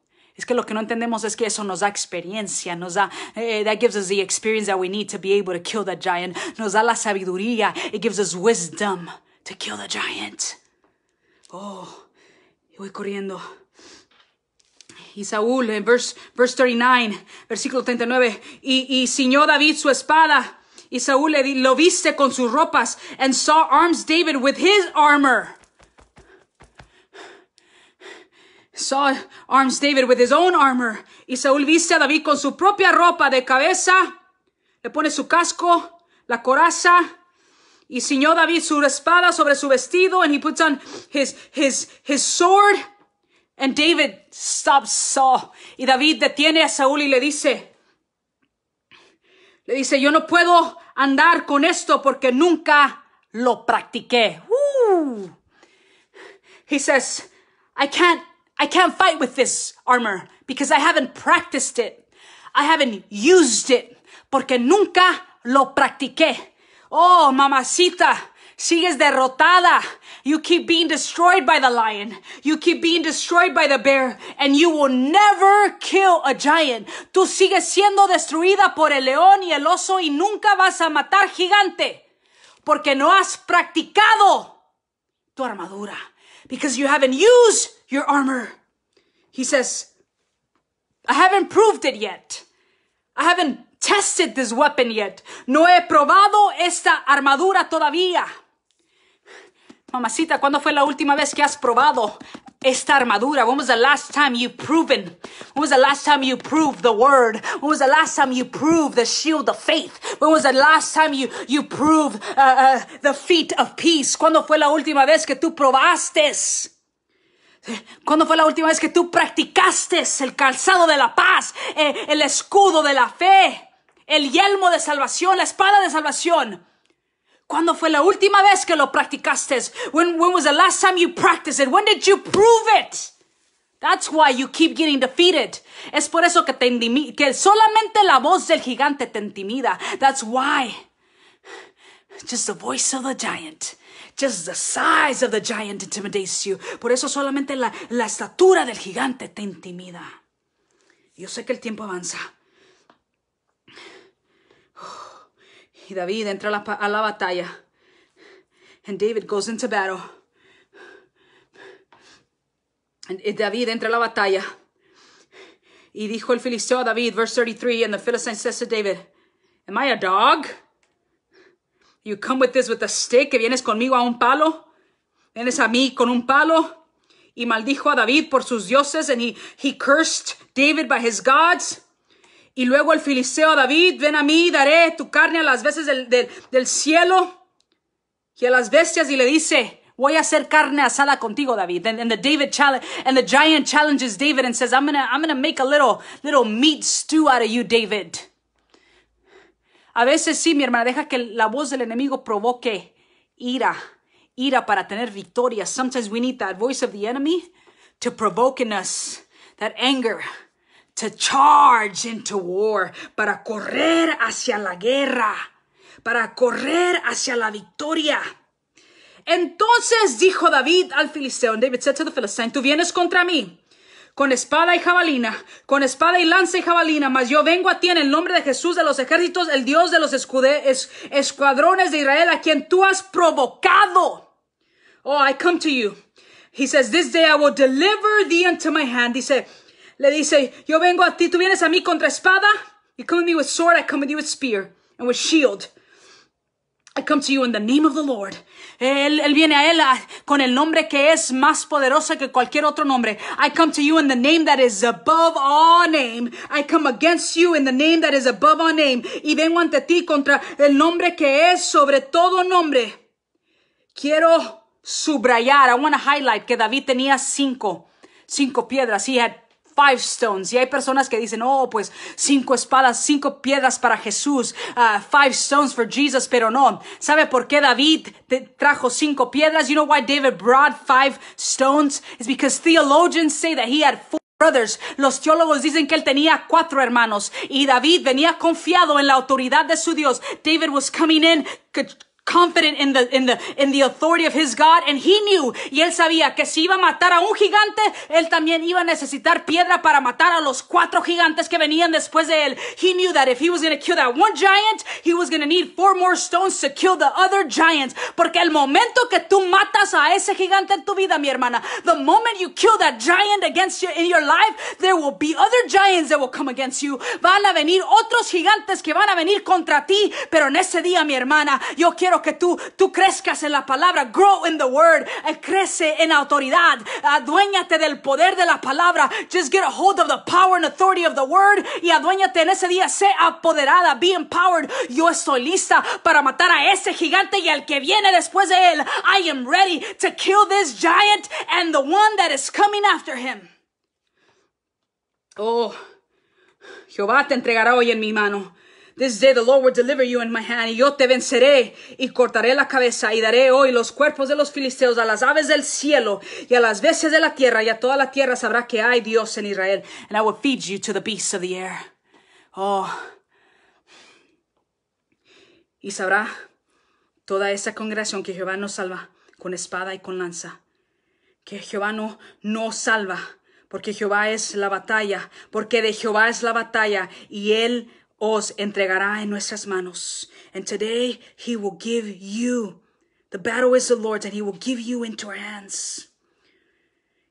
es que lo que no entendemos es que eso nos da experiencia, nos da, eh, that gives us the experience that we need to be able to kill the giant, nos da la sabiduría, it gives us wisdom to kill the giant. Oh, y voy corriendo. Y Saúl, en verse, verse 39, versículo 39, y, y ciñó David su espada, y Saúl lo viste con sus ropas, and saw arms David with his armor. Saul arms David with his own armor. Y Saúl viste a David con su propia ropa de cabeza. Le pone su casco, la coraza. Y ciñó David su espada sobre su vestido. And he puts on his, his, his sword. And David stops Saul. Y David detiene a Saúl y le dice, le dice, yo no puedo andar con esto porque nunca lo practiqué. Woo. He says, I can't I can't fight with this armor because I haven't practiced it. I haven't used it porque nunca lo practiqué. Oh, mamacita, sigues derrotada. You keep being destroyed by the lion. You keep being destroyed by the bear and you will never kill a giant. Tú sigues siendo destruida por el león y el oso y nunca vas a matar gigante porque no has practicado tu armadura because you haven't used your armor. He says, I haven't proved it yet. I haven't tested this weapon yet. No he probado esta armadura todavía. Mamacita, ¿cuándo fue la última vez que has probado esta armadura? When was the last time you proven? When was the last time you proved the word? When was the last time you proved the shield of faith? When was the last time you, you proved uh, uh, the feet of peace? ¿Cuándo fue la última vez que tú probaste? ¿Cuándo fue la última vez que tú practicaste el calzado de la paz, eh, el escudo de la fe, el yelmo de salvación, la espada de salvación? ¿Cuándo fue la última vez que lo practicaste? When, was the last time you practiced it? When did you prove it? That's why you keep getting defeated. Es por eso que, te que solamente la voz del gigante te intimida. That's why. Just the voice of the giant Just the size of the giant intimidates you. Por eso solamente la, la estatura del gigante te intimida. Yo sé que el tiempo avanza. Y David entra a la, batalla. And David goes into battle. Y eh, David entra a la batalla. Y dijo el filisteo a David, verse 33, and the Philistine says to David, Am I a dog? You come with this with a stick, que vienes conmigo a un palo. Vienes a mí con un palo. Y maldijo a David por sus dioses. And he, he cursed David by his gods. Y luego el filisteo David, ven a mí, daré tu carne a las veces del, del, del cielo y a las bestias. Y le dice, voy a hacer carne asada contigo, David. And, the David challenge, and the giant challenges David and says, I'm gonna, I'm gonna make a little, little meat stew out of you, David. A veces sí, mi hermana, deja que la voz del enemigo provoque ira, ira para tener victoria. Sometimes we need that voice of the enemy to provoke in us that anger to charge into war, para correr hacia la guerra, para correr hacia la victoria. Entonces dijo David al filisteo, David said to the Philistine, tú vienes contra mí con espada y jabalina, con espada y lanza y jabalina, mas yo vengo a ti en el nombre de Jesús de los ejércitos, el Dios de los escuadrones de Israel, a quien tú has provocado. Oh, I come to you. He says, this day I will deliver thee into my hand. Dice, le dice, yo vengo a ti, tú vienes a mí contra espada. You come with me with sword, I come with you with spear and with shield. I come to you in the name of the Lord él, viene a Él con el nombre que es más poderoso que cualquier otro nombre. I come to you in the name that is above all name. I come against you in the name that is above all name. Y vengo ante ti contra el nombre que es sobre todo nombre. Quiero subrayar, I want to highlight que David tenía cinco, cinco piedras. He five stones. Y hay personas que dicen, oh, pues cinco espadas, cinco piedras para Jesús, uh, five stones for Jesus, pero no. ¿Sabe por qué David trajo cinco piedras? You know why David brought five stones? It's because theologians say that he had four Brothers. Los teólogos dicen que él tenía cuatro hermanos y David venía confiado en la autoridad de su Dios. David was coming in confident in the, in the, in the authority of his God, and he knew, y él sabía que si iba a matar a un gigante, él también iba a necesitar piedra para matar a los cuatro gigantes que venían después de él. He knew that if he was going to kill that one giant, he was going to need four more stones to kill the other giants. Porque el momento que tú matas a ese gigante en tu vida, mi hermana, the moment you kill that giant against you in your life, there will be other giants that will come against you. Van a venir otros gigantes que van a venir contra ti, pero en ese día, mi hermana, yo quiero que tú, tú crezcas en la palabra. Grow in the word. Eh, crece en autoridad. adueñate del poder de la palabra. Just get a hold of the power and authority of the word. Y aduéñate en ese día. Sé apoderada. Be empowered. Yo estoy lista para matar a ese gigante y al que viene después de él. I am ready to kill this giant and the one that is coming after him. Oh, Jehová te entregará hoy en mi mano. This day the Lord will deliver you in my hand, y yo te venceré, y cortaré la cabeza, y daré hoy los cuerpos de los filisteos a las aves del cielo, y a las veces de la tierra, y a toda la tierra sabrá que hay Dios en Israel, and I will feed you to the beasts of the air. Oh. Y sabrá toda esa congregación que Jehová nos salva con espada y con lanza, que Jehová no, no salva, porque Jehová es la batalla, porque de Jehová es la batalla, y él os entregará en nuestras manos. today he will give you. The battle is the Lord, and he will give you into our hands.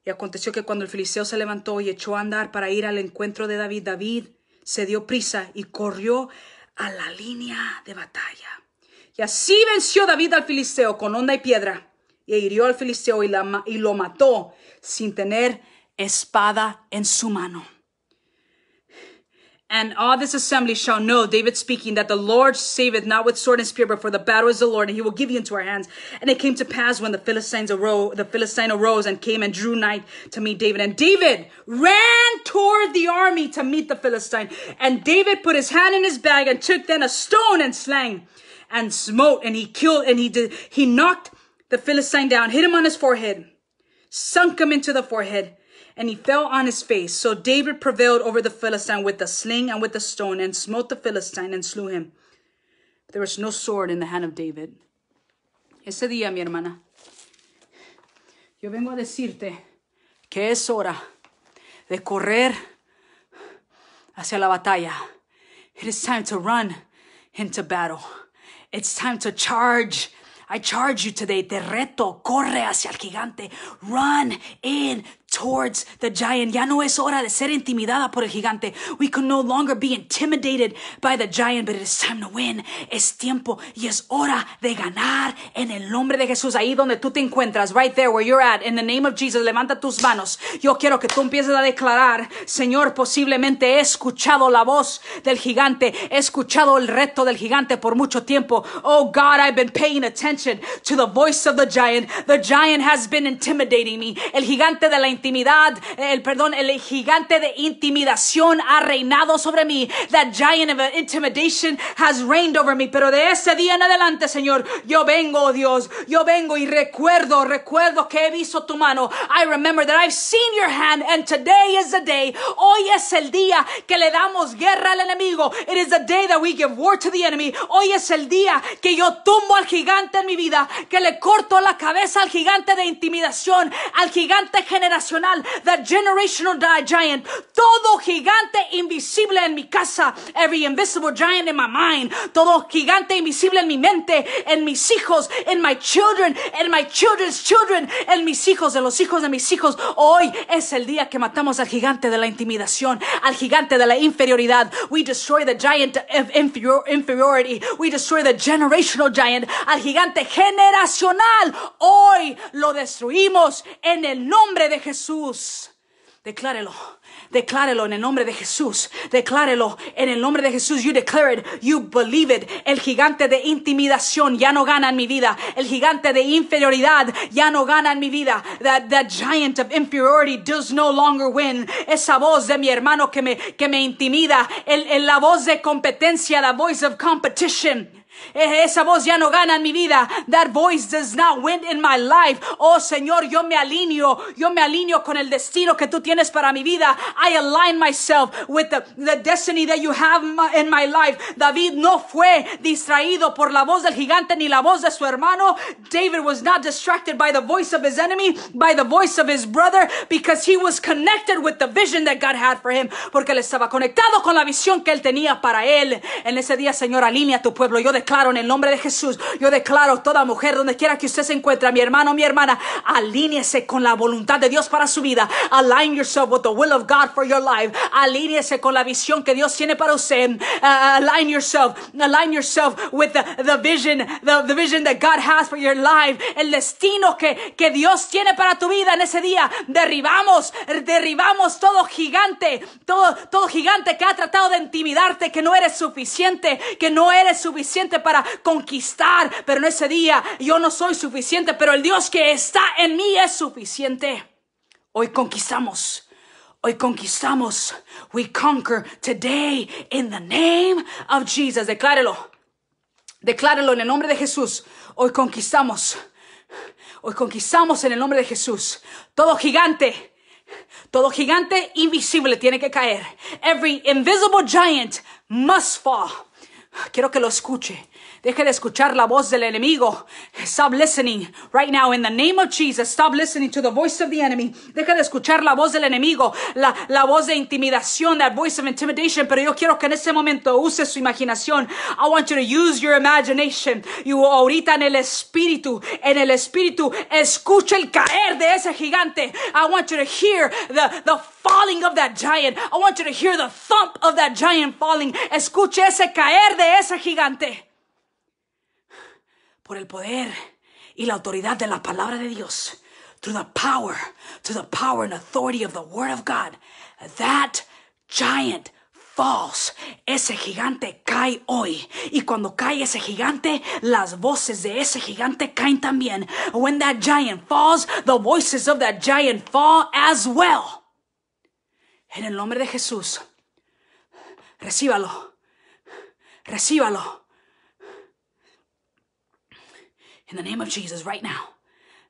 Y aconteció que cuando el filisteo se levantó y echó a andar para ir al encuentro de David, David se dio prisa y corrió a la línea de batalla. Y así venció David al filisteo con onda y piedra, y hirió al filisteo y lo mató sin tener espada en su mano. And all this assembly shall know, David speaking, that the Lord saveth not with sword and spear, but for the battle is the Lord, and he will give you into our hands. And it came to pass when the Philistines arose, the Philistine arose and came and drew nigh to meet David. And David ran toward the army to meet the Philistine. And David put his hand in his bag and took then a stone and slang and smote and he killed and he did, he knocked the Philistine down, hit him on his forehead, sunk him into the forehead and he fell on his face. So David prevailed over the Philistine with the sling and with the stone, and smote the Philistine and slew him. There was no sword in the hand of David. Ese día, mi hermana, yo vengo a decirte que es hora de correr hacia la batalla. It is time to run into battle. It's time to charge I charge you today, te reto, corre hacia el gigante, run in towards the giant. Ya no es hora de ser intimidada por el gigante. We can no longer be intimidated by the giant, but it is time to win. Es tiempo y es hora de ganar en el nombre de Jesús. Ahí donde tú te encuentras, right there where you're at, in the name of Jesus, levanta tus manos. Yo quiero que tú empieces a declarar, Señor, posiblemente he escuchado la voz del gigante, he escuchado el reto del gigante por mucho tiempo. Oh God, I've been paying attention to the voice of the giant. The giant has been intimidating me. El gigante de la intimidad, el perdón, el gigante de intimidación ha reinado sobre mí. That giant of intimidation has reigned over me. Pero de ese día en adelante, Señor, yo vengo, oh Dios, yo vengo y recuerdo, recuerdo que he visto tu mano. I remember that I've seen your hand and today is the day. Hoy es el día que le damos guerra al enemigo. It is the day that we give war to the enemy. Hoy es el día que yo tumbo al gigante en mi vida, que le corto la cabeza al gigante de intimidación, al gigante generacional that generational giant, todo gigante invisible en mi casa, every invisible giant in my mind, todo gigante invisible en mi mente, en mis hijos, en my children, en my children's children, en mis hijos, en los hijos de mis hijos. Hoy es el día que matamos al gigante de la intimidación, al gigante de la inferioridad. We destroy the giant of inferiority. We destroy the generational giant, al gigante generacional. Hoy lo destruimos en el nombre de Jesús. Jesús. Declárelo, declárelo en el nombre de Jesús, declárelo en el nombre de Jesús. You declare it, you believe it. El gigante de intimidación ya no gana en mi vida. El gigante de inferioridad ya no gana en mi vida. That, giant of inferiority does no longer win. Esa voz de mi hermano que me, que me intimida. la voz de competencia, la voice of competition Eh, esa voz ya no gana en mi vida. That voice does not win in my life. Oh Señor, yo me alineo. Yo me alineo con el destino que tú tienes para mi vida. I align myself with the, the destiny that you have in my life. David no fue distraído por la voz del gigante ni la voz de su hermano. David was not distracted by the voice of his enemy, by the voice of his brother, because he was connected with the vision that God had for him. Porque él estaba conectado con la visión que él tenía para él. En ese día, Señor, alinea tu pueblo. Yo declaro en el nombre de Jesús, yo declaro toda mujer, donde quiera que usted se encuentre, mi hermano, mi hermana, alíñese con la voluntad de Dios para su vida. Align yourself with the will of God for your life. Alíñese con la visión que Dios tiene para usted. Uh, align yourself, align yourself with the, vision, the, the, vision that God has for your life. El destino que, Dios tiene para tu vida en ese día. Derribamos, derribamos todo gigante, todo, todo gigante que ha tratado de intimidarte, que no eres suficiente, que no eres suficiente para conquistar, pero en ese día yo no soy suficiente, pero el Dios que está en mí es suficiente. Hoy conquistamos. Hoy conquistamos. We conquer today in the name of Jesus. Declárelo. Declárelo en el nombre de Jesús. Hoy conquistamos. Hoy conquistamos en el nombre de Jesús. Todo gigante. Todo gigante invisible tiene que caer. Every invisible giant must fall. Quiero que lo escuche. Deje de escuchar la voz del enemigo. Stop listening right now in the name of Jesus. Stop listening to the voice of the enemy. Deje de escuchar la voz del enemigo, la, la voz de intimidación, that voice of intimidation. Pero yo quiero que en ese momento use su imaginación. I want you to use your imagination. You ahorita en el espíritu, en el espíritu, escucha el caer de ese gigante. I want you to hear the, the falling of that giant. I want you to hear the thump of that giant falling. Escuche ese caer de ese gigante por el poder y la autoridad de la palabra de Dios. Through the power, through the power and authority of the Word of God. That giant falls. Ese gigante cae hoy. Y cuando cae ese gigante, las voces de ese gigante caen también. When that giant falls, the voices of that giant fall as well. En el nombre de Jesús, recíbalo. Recíbalo In the name of Jesus, right now.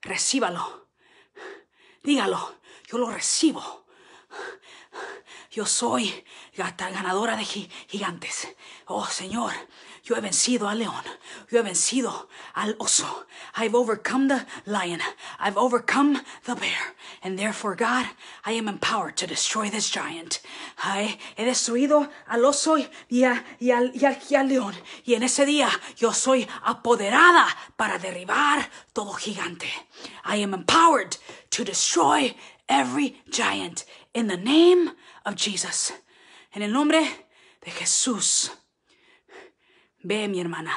Recíbalo. Dígalo. Yo lo recibo. Yo soy ganadora de gigantes. Oh Señor, You have vencido al león. You have vencido al oso. I've overcome the lion. I've overcome the bear. And therefore, God, I am empowered to destroy this giant. I he destruido al oso y, a, y, al, y, al, y al león. Y en ese día yo soy apoderada para derribar todo gigante. I am empowered to destroy every giant in the name of Jesus. En el nombre de Jesús. Ve, mi hermana,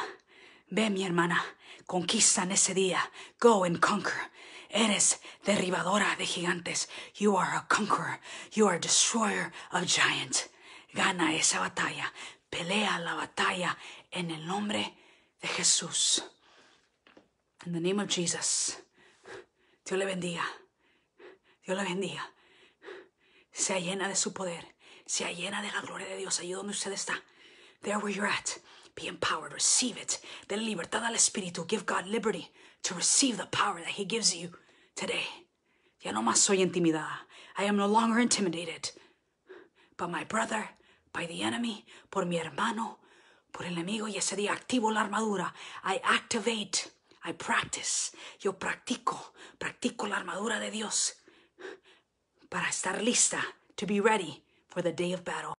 ve, mi hermana, conquista en ese día. Go and conquer. Eres derribadora de gigantes. You are a conqueror. You are a destroyer of giants. Gana esa batalla. Pelea la batalla en el nombre de Jesús. In the name of Jesus. Dios le bendiga. Dios le bendiga. Sea llena de su poder. Sea llena de la gloria de Dios. Allí donde usted está. There where you're at. Be empowered, receive it. Then libertad al espíritu. Give God liberty to receive the power that He gives you today. Ya no más soy intimidada. I am no longer intimidated. By my brother, by the enemy, por mi hermano, por el enemigo. Y ese día activo la armadura. I activate. I practice. Yo practico. Practico la armadura de Dios. Para estar lista. To be ready for the day of battle.